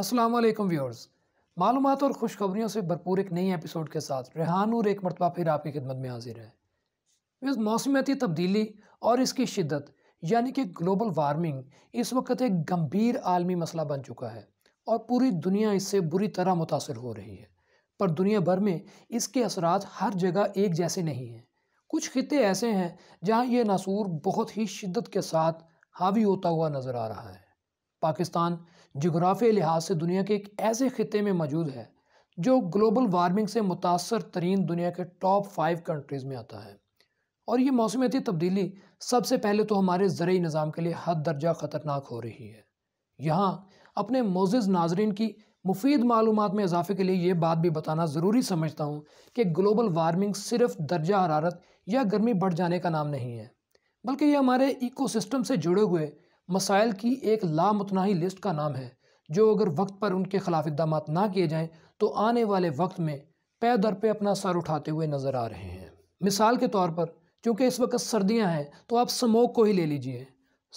अस्सलाम वालेकुम व्यूअर्स मालूम और खुशखबरियों से भरपूर एक नई एपिसोड के साथ रेहान और एक मरतबा फिर आपकी खिदमत में हाजिर है इस मौसमियाती तब्दीली और इसकी शिद्दत यानी कि ग्लोबल वार्मिंग इस वक्त एक गंभीर आलमी मसला बन चुका है और पूरी दुनिया इससे बुरी तरह मुतासर हो रही है पर दुनिया भर में इसके असरात हर जगह एक जैसे नहीं हैं कुछ खत्े ऐसे हैं जहाँ ये नासूर बहुत ही शिद्दत के साथ हावी होता हुआ नज़र आ रहा है पाकिस्तान जगराफी लिहाज से दुनिया के एक ऐसे खत्े में मौजूद है जो ग्लोबल वार्मिंग से मुतासर तरीन दुनिया के टॉप फाइव कंट्रीज़ में आता है और ये मौसमियाती तब्दीली सबसे पहले तो हमारे ज़रूरी निज़ाम के लिए हद दर्जा ख़तरनाक हो रही है यहाँ अपने मोज़ नाजरन की मुफीद मालूम में इजाफे के लिए ये बात भी बताना ज़रूरी समझता हूँ कि ग्लोबल वार्मिंग सिर्फ दर्जा हरारत या गर्मी बढ़ जाने का नाम नहीं है बल्कि ये हमारे इकोसिस्टम से जुड़े हुए मसाइल की एक लामतनाही लिस्ट का नाम है जो अगर वक्त पर उनके खिलाफ इकदाम ना किए जाएँ तो आने वाले वक्त में पै दर पर अपना सर उठाते हुए नज़र आ रहे हैं मिसाल के तौर पर क्योंकि इस वक्त सर्दियाँ हैं तो आप स्मोक को ही ले लीजिए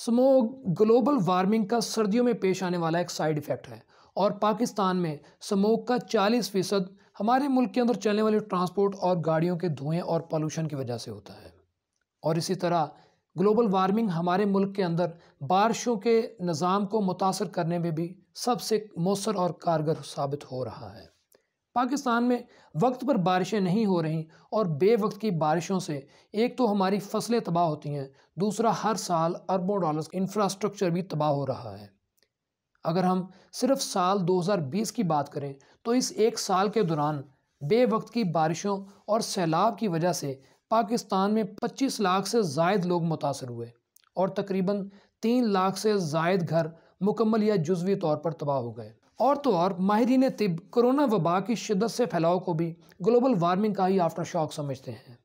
स्मोक ग्लोबल वार्मिंग का सर्दियों में पेश आने वाला एक साइड इफ़ेक्ट है और पाकिस्तान में स्मोक का 40 फ़ीसद हमारे मुल्क के अंदर चलने वाले ट्रांसपोर्ट और गाड़ियों के धुएँ और पॉल्यूशन की वजह से होता है और इसी तरह ग्लोबल वार्मिंग हमारे मुल्क के अंदर बारिशों के निज़ाम को मुतासर करने में भी सबसे मौसर और कारगर साबित हो रहा है पाकिस्तान में वक्त पर बारिशें नहीं हो रही और बेवक्त की बारिशों से एक तो हमारी फसलें तबाह होती हैं दूसरा हर साल अरबों डॉलर्स इंफ्रास्ट्रक्चर भी तबाह हो रहा है अगर हम सिर्फ साल 2020 की बात करें तो इस एक साल के दौरान बेवक्त की बारिशों और सैलाब की वजह से पाकिस्तान में 25 लाख से जायद लोग मुतासर हुए और तकरीबन तीन लाख से जायद घर मुकम्मल या जजवी तौर पर तबाह हो गए और तो और माहरीन तिब कोरोना वबा की शिदत से फैलाव को भी ग्लोबल वार्मिंग का ही आफ्टर शॉक समझते हैं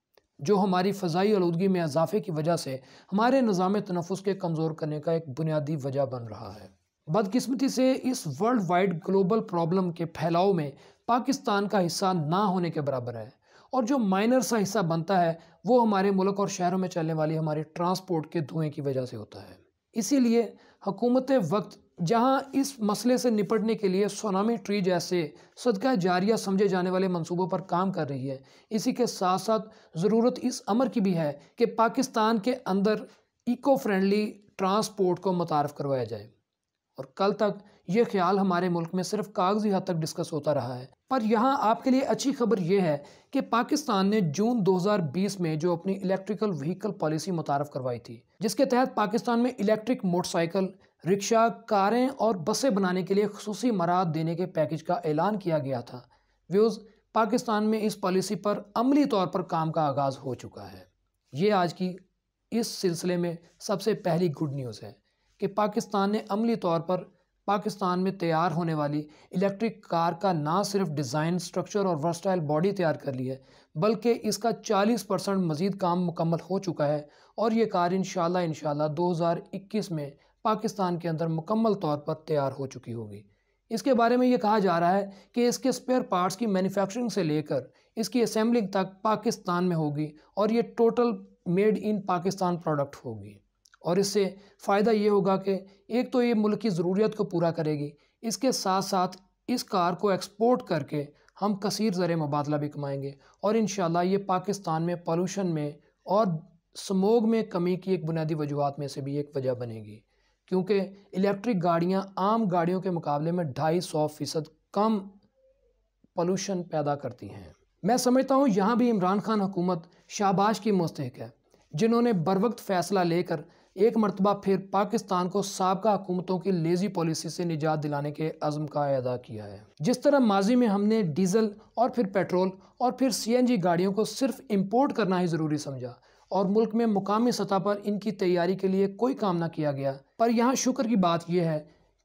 जो हमारी फ़जाई आलूगी में इजाफे की वजह से हमारे निज़ाम तनफ़ के कमज़ोर करने का एक बुनियादी वजह बन रहा है बदकस्मती से इस वर्ल्ड वाइड ग्लोबल प्रॉब्लम के फैलाव में पाकिस्तान का हिस्सा ना होने के बराबर है और जो माइनर सा हिस्सा बनता है वो हमारे मुल्क और शहरों में चलने वाली हमारे ट्रांसपोर्ट के धुएँ की वजह से होता है इसीलिए हुकूमत वक्त जहाँ इस मसले से निपटने के लिए सोनामी ट्री जैसे सदका जारिया समझे जाने वाले मंसूबों पर काम कर रही है इसी के साथ साथ ज़रूरत इस अमर की भी है कि पाकिस्तान के अंदर इको फ्रेंडली ट्रांसपोर्ट को मुतारफ़ करवाया जाए और कल तक ये ख्याल हमारे मुल्क में सिर्फ कागजी हद तक डिस्कस होता रहा है पर यहाँ आपके लिए अच्छी खबर यह है कि पाकिस्तान ने जून 2020 में जो अपनी इलेक्ट्रिकल व्हीकल पॉलिसी मुतारफ़ करवाई थी जिसके तहत पाकिस्तान में इलेक्ट्रिक मोटरसाइकिल रिक्शा कारें और बसें बनाने के लिए खसूस मराद देने के पैकेज का ऐलान किया गया था व्यूज़ पाकिस्तान में इस पॉलिसी पर अमली तौर पर काम का आगाज़ हो चुका है ये आज की इस सिलसिले में सबसे पहली गुड न्यूज़ है कि पाकिस्तान ने अमली तौर पर पाकिस्तान में तैयार होने वाली इलेक्ट्रिक कार का ना सिर्फ डिज़ाइन स्ट्रक्चर और वर्सटाइल बॉडी तैयार कर ली है बल्कि इसका 40 परसेंट मज़ीद काम मुकम्मल हो चुका है और ये कार इन शाला दो हज़ार इक्कीस में पाकिस्तान के अंदर मुकम्मल तौर पर तैयार हो चुकी होगी इसके बारे में ये कहा जा रहा है कि इसके स्पेयर पार्ट्स की मैन्युफैक्चरिंग से लेकर इसकी असम्बलिंग तक पाकिस्तान में होगी और ये total made in Pakistan product होगी और इससे फ़ायदा ये होगा कि एक तो ये मुल्क की ज़रूरत को पूरा करेगी इसके साथ साथ इस कार को एक्सपोर्ट करके हम कसर ज़र मुबादला भी कमाएँगे और इन ये पाकिस्तान में पॉलूशन में और स्मोग में कमी की एक बुनियादी वजूहत में से भी एक वजह बनेगी क्योंकि इलेक्ट्रिक गाड़ियाँ आम गाड़ियों के मुकाबले में ढाई सौ फ़ीसद कम पॉलूशन पैदा करती हैं मैं समझता हूँ यहाँ भी इमरान खान हुकूमत शाबाश की मुस्तक है जिन्होंने बर वक्त फ़ैसला लेकर एक मरतबा फिर पाकिस्तान को सबका हुकूमतों की लेजी पॉलिसी से निजात दिलाने के अज़म का अदा किया है जिस तरह माजी में हमने डीजल और फिर पेट्रोल और फिर सी एन जी गाड़ियों को सिर्फ इम्पोर्ट करना ही ज़रूरी समझा और मुल्क में मुकामी सतह पर इनकी तैयारी के लिए कोई काम ना किया गया पर यहाँ शुक्र की बात यह है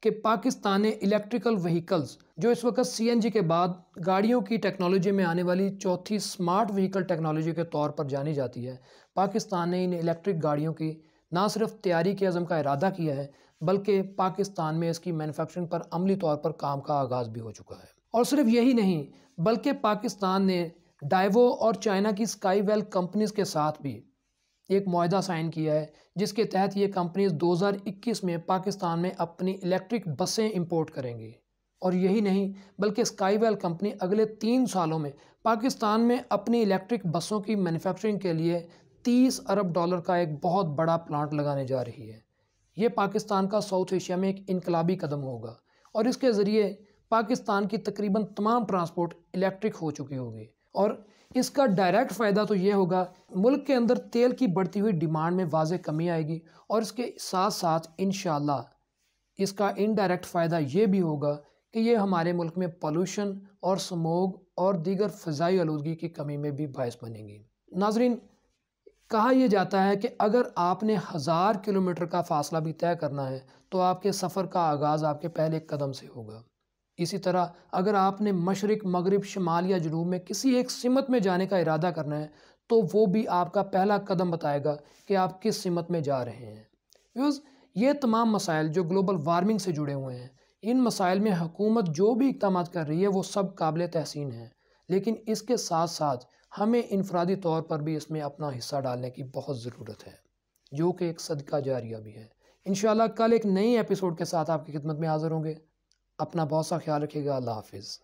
कि पाकिस्तान ने इलेक्ट्रिकल व्हीकल्स जो इस वक्त जी के बाद गाड़ियों की टेक्नोलॉजी में आने वाली चौथी स्मार्ट व्हीकल टेक्नोलॉजी के तौर पर जानी जाती है पाकिस्तान ने इन इलेक्ट्रिक गाड़ियों की ना सिर्फ तैयारी के अज़म का इरादा किया है बल्कि पाकिस्तान में इसकी मैनुफैक्चरिंग पर अमली तौर पर काम का आगाज़ भी हो चुका है और सिर्फ यही नहीं बल्कि पाकिस्तान ने डाइवो और चाइना की स्काई वेल कंपनीज़ के साथ भी एक माहा साइन किया है जिसके तहत ये कंपनीज 2021 में पाकिस्तान में अपनी इलेक्ट्रिक बसें इंपोर्ट करेंगी और यही नहीं बल्कि स्काई वेल कंपनी अगले तीन सालों में पाकिस्तान में अपनी इलेक्ट्रिक बसों की मैन्युफैक्चरिंग के लिए 30 अरब डॉलर का एक बहुत बड़ा प्लांट लगाने जा रही है ये पाकिस्तान का साउथ एशिया में एक इनकलाबी कदम होगा और इसके ज़रिए पाकिस्तान की तकरीबन तमाम ट्रांसपोर्ट इलेक्ट्रिक हो चुकी होगी और इसका डायरेक्ट फ़ायदा तो ये होगा मुल्क के अंदर तेल की बढ़ती हुई डिमांड में वाज कमी आएगी और इसके साथ साथ इन इसका इनडायरेक्ट फ़ायदा ये भी होगा कि ये हमारे मुल्क में पोलूशन और स्मोग और दीगर फ़जाई आलूगी की कमी में भी बायस बनेंगी नाजरीन कहा यह जाता है कि अगर आपने हज़ार किलोमीटर का फासला भी तय करना है तो आपके सफ़र का आगाज़ आपके पहले कदम से होगा इसी तरह अगर आपने मशरक मगरब शमाल या जनूब में किसी एक सिमत में जाने का इरादा करना है तो वो भी आपका पहला कदम बताएगा कि आप किस सिमत में जा रहे हैं ये तमाम मसाइल जो ग्लोबल वार्मिंग से जुड़े हुए हैं इन मसाइल में हुकूमत जो भी इकदाम कर रही है वो सब काबिल तहसीन हैं लेकिन इसके साथ साथ हमें इनफरादी तौर पर भी इसमें अपना हिस्सा डालने की बहुत ज़रूरत है जो कि एक सदका जारिया भी है इन कल एक नई एपिसोड के साथ आपकी खिदमत में हाज़िर होंगे अपना बहुत सा ख्याल रखिएगा अल्लाह हाफिज़